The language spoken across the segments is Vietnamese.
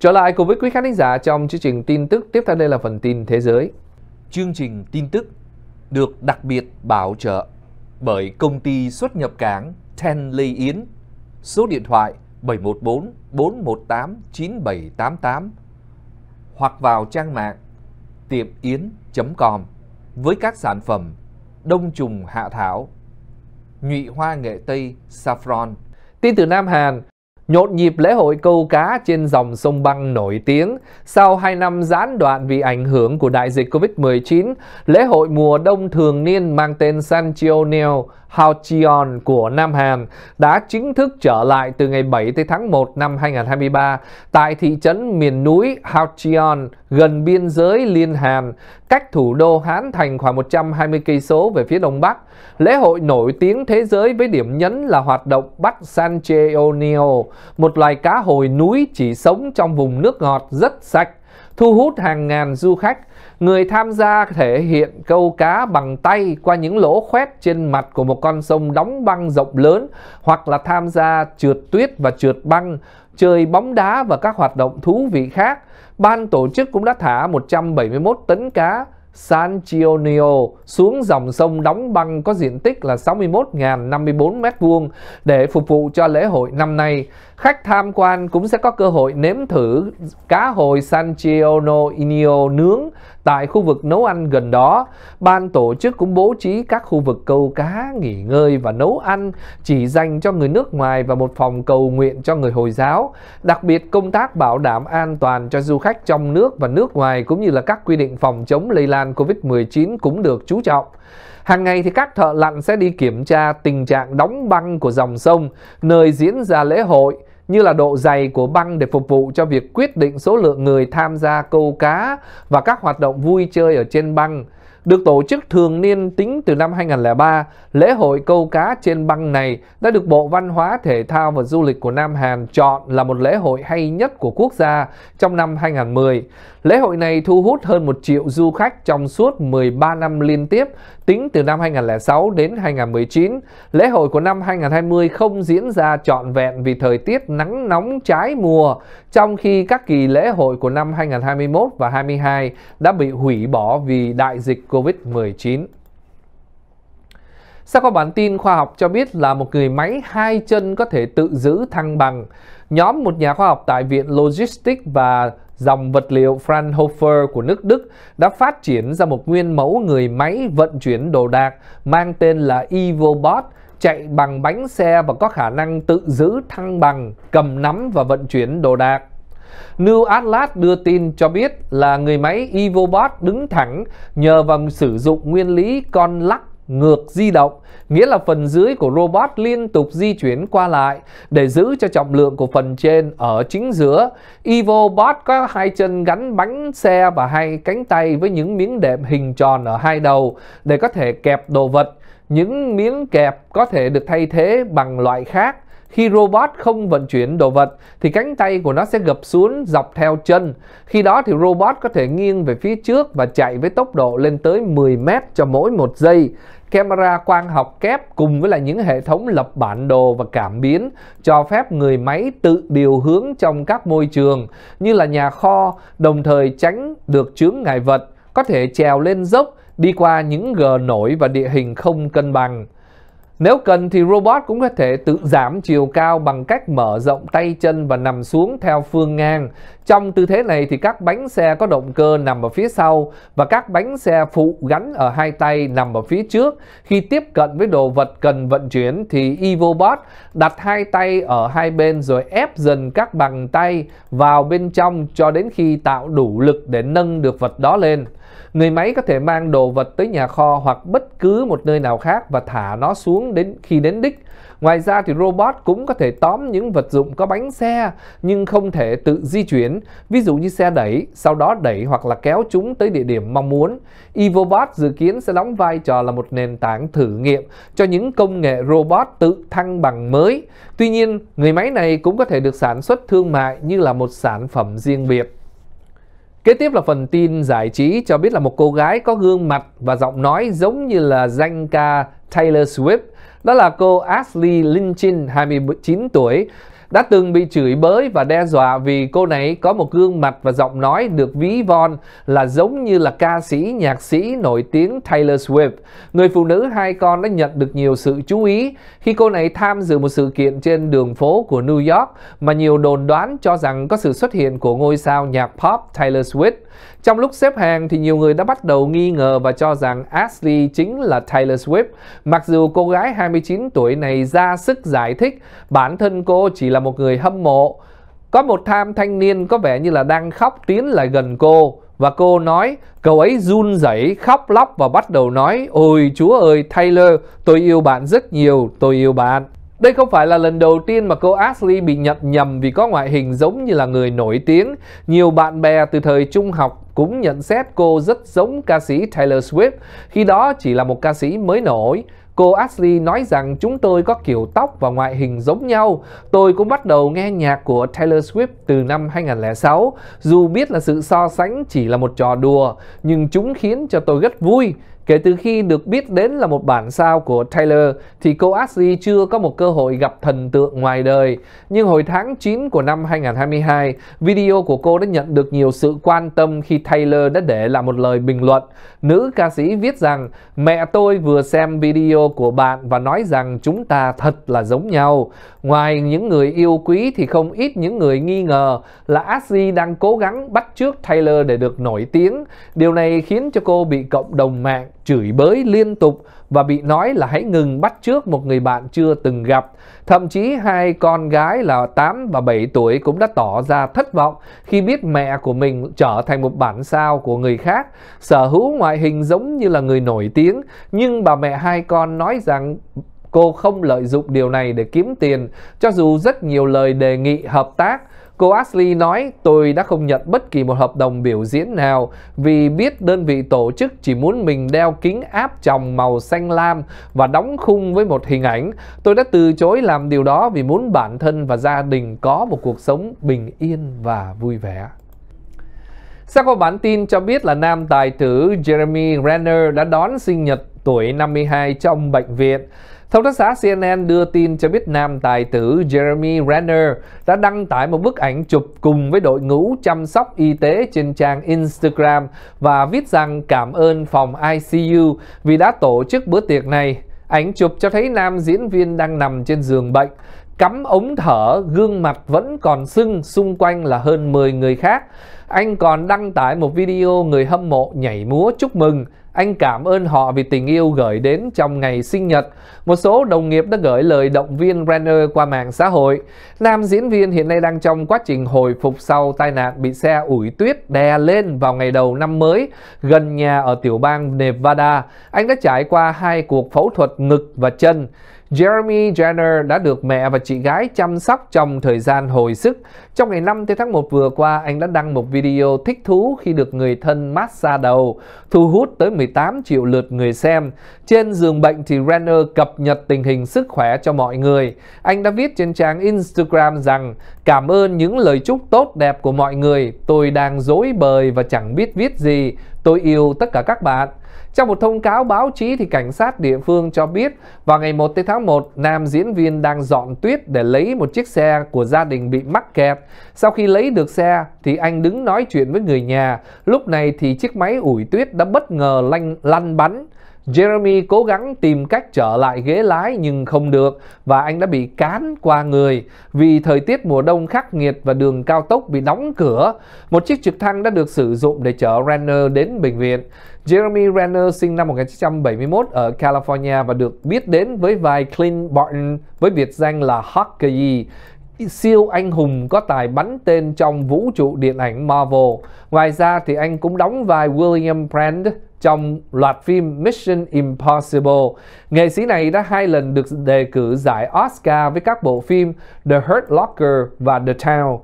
Trở lại cùng với quý khán giả trong chương trình tin tức, tiếp theo đây là phần tin thế giới. Chương trình tin tức được đặc biệt bảo trợ bởi công ty xuất nhập cảng Ten Lê Yến, số điện thoại 714 418 9788 hoặc vào trang mạng tiệm yến.com với các sản phẩm đông trùng hạ thảo, nhụy hoa nghệ tây, saffron. Tin từ Nam Hàn, nhộn nhịp lễ hội câu cá trên dòng sông băng nổi tiếng. Sau 2 năm gián đoạn vì ảnh hưởng của đại dịch Covid-19, lễ hội mùa đông thường niên mang tên Sancheoneo Haocheon của Nam Hàn đã chính thức trở lại từ ngày 7 tới tháng 1 năm 2023 tại thị trấn miền núi Haocheon gần biên giới Liên Hàn cách thủ đô Hán Thành khoảng 120 cây số về phía đông bắc. Lễ hội nổi tiếng thế giới với điểm nhấn là hoạt động bắt Sancheonio, một loài cá hồi núi chỉ sống trong vùng nước ngọt rất sạch, thu hút hàng ngàn du khách. Người tham gia thể hiện câu cá bằng tay qua những lỗ khoét trên mặt của một con sông đóng băng rộng lớn hoặc là tham gia trượt tuyết và trượt băng, chơi bóng đá và các hoạt động thú vị khác. Ban tổ chức cũng đã thả 171 tấn cá San Gionio xuống dòng sông đóng băng có diện tích là 61.054 m2 để phục vụ cho lễ hội năm nay. Khách tham quan cũng sẽ có cơ hội nếm thử cá hồi San Giono Inio nướng tại khu vực nấu ăn gần đó. Ban tổ chức cũng bố trí các khu vực câu cá, nghỉ ngơi và nấu ăn chỉ dành cho người nước ngoài và một phòng cầu nguyện cho người Hồi giáo. Đặc biệt công tác bảo đảm an toàn cho du khách trong nước và nước ngoài cũng như là các quy định phòng chống lây lan COVID-19 cũng được chú trọng. Hàng ngày thì các thợ lặn sẽ đi kiểm tra tình trạng đóng băng của dòng sông nơi diễn ra lễ hội như là độ dày của băng để phục vụ cho việc quyết định số lượng người tham gia câu cá và các hoạt động vui chơi ở trên băng. Được tổ chức thường niên tính từ năm 2003, lễ hội câu cá trên băng này đã được Bộ Văn hóa, Thể thao và Du lịch của Nam Hàn chọn là một lễ hội hay nhất của quốc gia trong năm 2010. Lễ hội này thu hút hơn 1 triệu du khách trong suốt 13 năm liên tiếp, tính từ năm 2006 đến 2019. Lễ hội của năm 2020 không diễn ra trọn vẹn vì thời tiết nắng nóng trái mùa, trong khi các kỳ lễ hội của năm 2021 và 2022 đã bị hủy bỏ vì đại dịch COVID-19. Sau có bản tin khoa học cho biết là một người máy hai chân có thể tự giữ thăng bằng. Nhóm một nhà khoa học tại Viện Logistics và dòng vật liệu Fraunhofer của nước Đức đã phát triển ra một nguyên mẫu người máy vận chuyển đồ đạc mang tên là EvoBot chạy bằng bánh xe và có khả năng tự giữ thăng bằng, cầm nắm và vận chuyển đồ đạc. New Atlas đưa tin cho biết là người máy EvoBot đứng thẳng nhờ vào sử dụng nguyên lý con lắc ngược di động, nghĩa là phần dưới của robot liên tục di chuyển qua lại để giữ cho trọng lượng của phần trên ở chính giữa. EvoBot có hai chân gắn bánh xe và hai cánh tay với những miếng đệm hình tròn ở hai đầu để có thể kẹp đồ vật. Những miếng kẹp có thể được thay thế bằng loại khác khi robot không vận chuyển đồ vật thì cánh tay của nó sẽ gập xuống dọc theo chân. Khi đó thì robot có thể nghiêng về phía trước và chạy với tốc độ lên tới 10 mét cho mỗi một giây. Camera quang học kép cùng với là những hệ thống lập bản đồ và cảm biến cho phép người máy tự điều hướng trong các môi trường như là nhà kho, đồng thời tránh được chướng ngại vật, có thể trèo lên dốc, đi qua những gờ nổi và địa hình không cân bằng. Nếu cần thì robot cũng có thể tự giảm chiều cao bằng cách mở rộng tay chân và nằm xuống theo phương ngang. Trong tư thế này thì các bánh xe có động cơ nằm ở phía sau và các bánh xe phụ gắn ở hai tay nằm ở phía trước. Khi tiếp cận với đồ vật cần vận chuyển thì EvoBot đặt hai tay ở hai bên rồi ép dần các bàn tay vào bên trong cho đến khi tạo đủ lực để nâng được vật đó lên. Người máy có thể mang đồ vật tới nhà kho hoặc bất cứ một nơi nào khác và thả nó xuống đến khi đến đích. Ngoài ra thì robot cũng có thể tóm những vật dụng có bánh xe nhưng không thể tự di chuyển, ví dụ như xe đẩy, sau đó đẩy hoặc là kéo chúng tới địa điểm mong muốn. EvoBot dự kiến sẽ đóng vai trò là một nền tảng thử nghiệm cho những công nghệ robot tự thăng bằng mới. Tuy nhiên, người máy này cũng có thể được sản xuất thương mại như là một sản phẩm riêng biệt. Kế tiếp là phần tin giải trí cho biết là một cô gái có gương mặt và giọng nói giống như là danh ca Taylor Swift. Đó là cô Ashley Lynchin, 29 tuổi đã từng bị chửi bới và đe dọa vì cô này có một gương mặt và giọng nói được ví von là giống như là ca sĩ, nhạc sĩ nổi tiếng Taylor Swift. Người phụ nữ hai con đã nhận được nhiều sự chú ý khi cô này tham dự một sự kiện trên đường phố của New York mà nhiều đồn đoán cho rằng có sự xuất hiện của ngôi sao nhạc pop Taylor Swift. Trong lúc xếp hàng thì nhiều người đã bắt đầu nghi ngờ và cho rằng Ashley chính là Taylor Swift. Mặc dù cô gái 29 tuổi này ra sức giải thích bản thân cô chỉ là một người hâm mộ. Có một tham thanh niên có vẻ như là đang khóc tiến lại gần cô và cô nói cậu ấy run rẩy khóc lóc và bắt đầu nói ôi chúa ơi Taylor tôi yêu bạn rất nhiều tôi yêu bạn đây không phải là lần đầu tiên mà cô Ashley bị nhận nhầm vì có ngoại hình giống như là người nổi tiếng. Nhiều bạn bè từ thời trung học cũng nhận xét cô rất giống ca sĩ Taylor Swift, khi đó chỉ là một ca sĩ mới nổi. Cô Ashley nói rằng chúng tôi có kiểu tóc và ngoại hình giống nhau. Tôi cũng bắt đầu nghe nhạc của Taylor Swift từ năm 2006. Dù biết là sự so sánh chỉ là một trò đùa, nhưng chúng khiến cho tôi rất vui. Kể từ khi được biết đến là một bản sao của Taylor thì cô Ashley chưa có một cơ hội gặp thần tượng ngoài đời. Nhưng hồi tháng 9 của năm 2022, video của cô đã nhận được nhiều sự quan tâm khi Taylor đã để lại một lời bình luận. Nữ ca sĩ viết rằng, mẹ tôi vừa xem video của bạn và nói rằng chúng ta thật là giống nhau. Ngoài những người yêu quý thì không ít những người nghi ngờ là Ashley đang cố gắng bắt chước Taylor để được nổi tiếng. Điều này khiến cho cô bị cộng đồng mạng chửi bới liên tục và bị nói là hãy ngừng bắt chước một người bạn chưa từng gặp. Thậm chí hai con gái là 8 và 7 tuổi cũng đã tỏ ra thất vọng khi biết mẹ của mình trở thành một bản sao của người khác, sở hữu ngoại hình giống như là người nổi tiếng, nhưng bà mẹ hai con nói rằng Cô không lợi dụng điều này để kiếm tiền, cho dù rất nhiều lời đề nghị hợp tác. Cô Ashley nói, tôi đã không nhận bất kỳ một hợp đồng biểu diễn nào vì biết đơn vị tổ chức chỉ muốn mình đeo kính áp tròng màu xanh lam và đóng khung với một hình ảnh. Tôi đã từ chối làm điều đó vì muốn bản thân và gia đình có một cuộc sống bình yên và vui vẻ. Sau qua bản tin cho biết là nam tài tử Jeremy Renner đã đón sinh nhật tuổi 52 trong bệnh viện. Thông tấn xã CNN đưa tin cho biết nam tài tử Jeremy Renner đã đăng tải một bức ảnh chụp cùng với đội ngũ chăm sóc y tế trên trang Instagram và viết rằng cảm ơn phòng ICU vì đã tổ chức bữa tiệc này. Ảnh chụp cho thấy nam diễn viên đang nằm trên giường bệnh, cắm ống thở, gương mặt vẫn còn sưng, xung quanh là hơn 10 người khác. Anh còn đăng tải một video người hâm mộ nhảy múa chúc mừng anh cảm ơn họ vì tình yêu gửi đến trong ngày sinh nhật. Một số đồng nghiệp đã gửi lời động viên Brenner qua mạng xã hội. Nam diễn viên hiện nay đang trong quá trình hồi phục sau tai nạn bị xe ủi tuyết đè lên vào ngày đầu năm mới gần nhà ở tiểu bang Nevada. Anh đã trải qua hai cuộc phẫu thuật ngực và chân. Jeremy Jenner đã được mẹ và chị gái chăm sóc trong thời gian hồi sức. Trong ngày 5 tháng 1 vừa qua, anh đã đăng một video thích thú khi được người thân massage đầu, thu hút tới 18 18 triệu lượt người xem. Trên giường bệnh thì Renner cập nhật tình hình sức khỏe cho mọi người. Anh đã viết trên trang Instagram rằng Cảm ơn những lời chúc tốt đẹp của mọi người. Tôi đang dối bời và chẳng biết viết gì. Tôi yêu tất cả các bạn. Trong một thông cáo báo chí thì cảnh sát địa phương cho biết vào ngày 1 tháng 1, nam diễn viên đang dọn tuyết để lấy một chiếc xe của gia đình bị mắc kẹt. Sau khi lấy được xe thì anh đứng nói chuyện với người nhà. Lúc này thì chiếc máy ủi tuyết đã bất ngờ lanh lăn bắn. Jeremy cố gắng tìm cách trở lại ghế lái nhưng không được và anh đã bị cán qua người vì thời tiết mùa đông khắc nghiệt và đường cao tốc bị đóng cửa. Một chiếc trực thăng đã được sử dụng để chở Renner đến bệnh viện. Jeremy Renner sinh năm 1971 ở California và được biết đến với vai Clint Barton với biệt danh là Hawkeye siêu anh hùng có tài bắn tên trong vũ trụ điện ảnh Marvel. Ngoài ra thì anh cũng đóng vai William Brand trong loạt phim Mission Impossible. Nghệ sĩ này đã hai lần được đề cử giải Oscar với các bộ phim The Hurt Locker và The Town.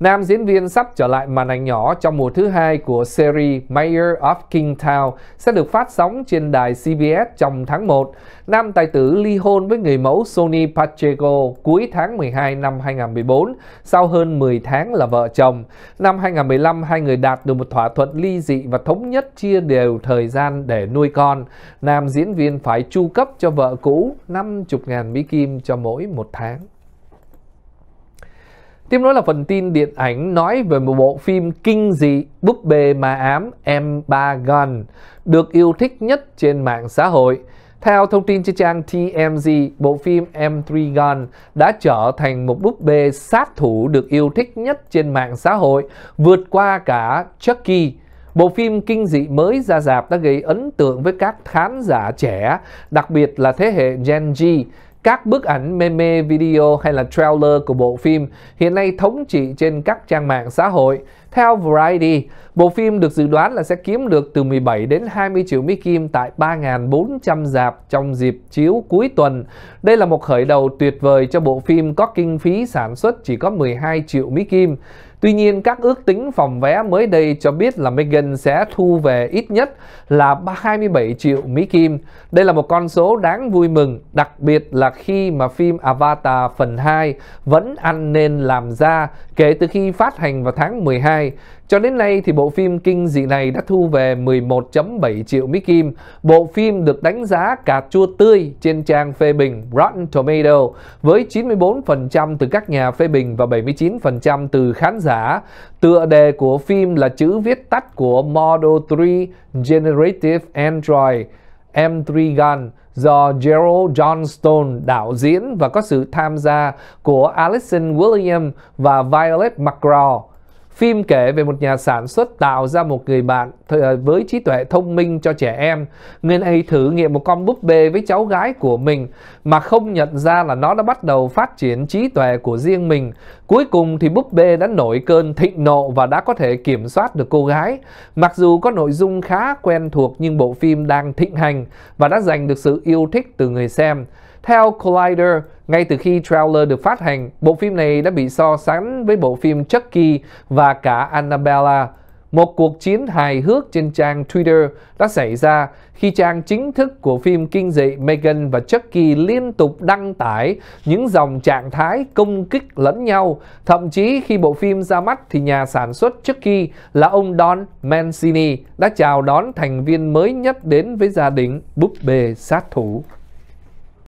Nam diễn viên sắp trở lại màn ảnh nhỏ trong mùa thứ hai của series Mayor of Kingstown sẽ được phát sóng trên đài CBS trong tháng 1. Nam tài tử ly hôn với người mẫu Sony Pacheco cuối tháng 12 năm 2014, sau hơn 10 tháng là vợ chồng. Năm 2015, hai người đạt được một thỏa thuận ly dị và thống nhất chia đều thời gian để nuôi con. Nam diễn viên phải chu cấp cho vợ cũ 50.000 Mỹ Kim cho mỗi một tháng. Tiếp nối là phần tin điện ảnh nói về một bộ phim kinh dị búp bê ma ám m 3 Gun được yêu thích nhất trên mạng xã hội. Theo thông tin trên trang TMZ, bộ phim M3 Gun đã trở thành một búp bê sát thủ được yêu thích nhất trên mạng xã hội, vượt qua cả Chucky. Bộ phim kinh dị mới ra rạp đã gây ấn tượng với các khán giả trẻ, đặc biệt là thế hệ Gen Z các bức ảnh meme, video hay là trailer của bộ phim hiện nay thống trị trên các trang mạng xã hội. Theo Variety, bộ phim được dự đoán là sẽ kiếm được từ 17 đến 20 triệu mỹ kim tại 3.400 dạp trong dịp chiếu cuối tuần. Đây là một khởi đầu tuyệt vời cho bộ phim có kinh phí sản xuất chỉ có 12 triệu mỹ kim. Tuy nhiên, các ước tính phòng vé mới đây cho biết là Meghan sẽ thu về ít nhất là 27 triệu Mỹ Kim. Đây là một con số đáng vui mừng, đặc biệt là khi mà phim Avatar phần 2 vẫn ăn nên làm ra kể từ khi phát hành vào tháng 12. Cho đến nay thì bộ phim kinh dị này đã thu về 11.7 triệu mỹ kim. Bộ phim được đánh giá cà chua tươi trên trang phê bình Rotten Tomato với 94% từ các nhà phê bình và 79% từ khán giả. Tựa đề của phim là chữ viết tắt của Model 3 Generative Android M3 Gun do Gerald Johnstone đạo diễn và có sự tham gia của Alison William và Violet McGraw. Phim kể về một nhà sản xuất tạo ra một người bạn ờ, với trí tuệ thông minh cho trẻ em. Người này thử nghiệm một con búp bê với cháu gái của mình mà không nhận ra là nó đã bắt đầu phát triển trí tuệ của riêng mình. Cuối cùng thì búp bê đã nổi cơn thịnh nộ và đã có thể kiểm soát được cô gái. Mặc dù có nội dung khá quen thuộc nhưng bộ phim đang thịnh hành và đã giành được sự yêu thích từ người xem. Theo Collider, ngay từ khi trailer được phát hành, bộ phim này đã bị so sánh với bộ phim Chucky và cả Annabella. Một cuộc chiến hài hước trên trang Twitter đã xảy ra khi trang chính thức của phim kinh dị Megan và Chucky liên tục đăng tải những dòng trạng thái công kích lẫn nhau. Thậm chí khi bộ phim ra mắt thì nhà sản xuất Chucky là ông Don Mancini đã chào đón thành viên mới nhất đến với gia đình búp bê sát thủ.